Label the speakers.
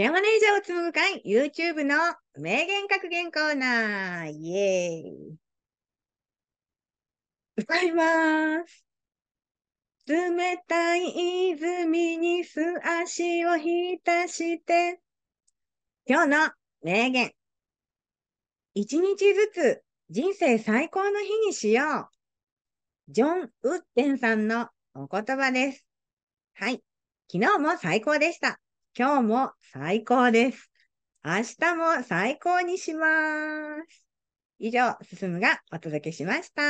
Speaker 1: ケアマネージャーを紡ぐ会 YouTube の名言格言コーナー。イエーイ。歌います。冷たい泉に素足を浸して。今日の名言。一日ずつ人生最高の日にしよう。ジョン・ウッテンさんのお言葉です。はい。昨日も最高でした。今日も最高です。明日も最高にします。以上、進むがお届けしました。